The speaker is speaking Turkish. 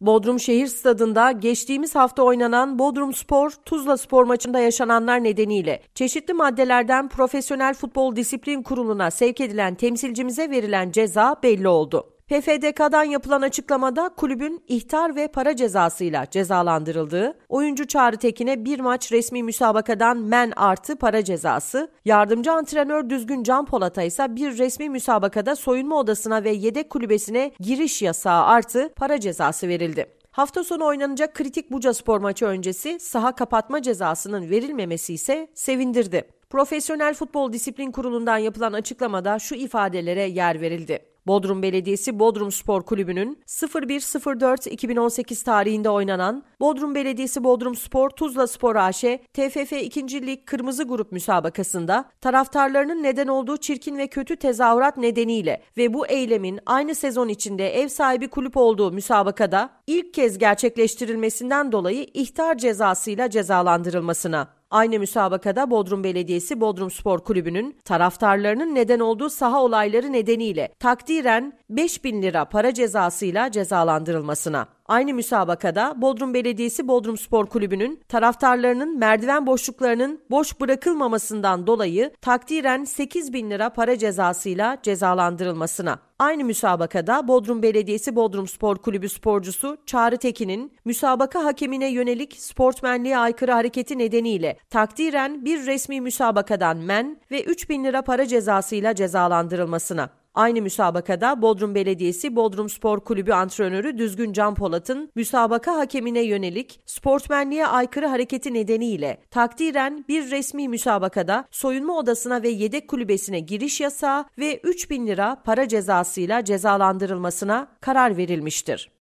Bodrum Şehir Stadında geçtiğimiz hafta oynanan Bodrum Spor Tuzla Spor maçında yaşananlar nedeniyle çeşitli maddelerden Profesyonel Futbol Disiplin Kurulu'na sevk edilen temsilcimize verilen ceza belli oldu. PFDK'dan yapılan açıklamada kulübün ihtar ve para cezasıyla cezalandırıldığı, oyuncu Çağrı Tekin'e bir maç resmi müsabakadan men artı para cezası, yardımcı antrenör Düzgün Can Polat'a ise bir resmi müsabakada soyunma odasına ve yedek kulübesine giriş yasağı artı para cezası verildi. Hafta sonu oynanacak kritik Buca Spor maçı öncesi saha kapatma cezasının verilmemesi ise sevindirdi. Profesyonel Futbol Disiplin Kurulu'ndan yapılan açıklamada şu ifadelere yer verildi. Bodrum Belediyesi Bodrum Spor Kulübü'nün 01.04.2018 tarihinde oynanan Bodrum Belediyesi Bodrum Spor Tuzla Spor AŞ TFF 2. Lig Kırmızı Grup müsabakasında taraftarlarının neden olduğu çirkin ve kötü tezahürat nedeniyle ve bu eylemin aynı sezon içinde ev sahibi kulüp olduğu müsabakada ilk kez gerçekleştirilmesinden dolayı ihtar cezasıyla cezalandırılmasına Aynı müsabakada Bodrum Belediyesi Bodrum Spor Kulübü'nün taraftarlarının neden olduğu saha olayları nedeniyle takdiren 5000 lira para cezasıyla cezalandırılmasına. Aynı müsabakada Bodrum Belediyesi Bodrum Spor Kulübü'nün taraftarlarının merdiven boşluklarının boş bırakılmamasından dolayı takdiren 8 bin lira para cezasıyla cezalandırılmasına. Aynı müsabakada Bodrum Belediyesi Bodrum Spor Kulübü sporcusu Çağrı Tekin'in müsabaka hakemine yönelik sportmenliğe aykırı hareketi nedeniyle takdiren bir resmi müsabakadan men ve 3 bin lira para cezasıyla cezalandırılmasına Aynı müsabakada Bodrum Belediyesi Bodrum Spor Kulübü antrenörü Düzgün Can Polat'ın müsabaka hakemine yönelik sportmenliğe aykırı hareketi nedeniyle takdiren bir resmi müsabakada soyunma odasına ve yedek kulübesine giriş yasağı ve 3.000 lira para cezasıyla cezalandırılmasına karar verilmiştir.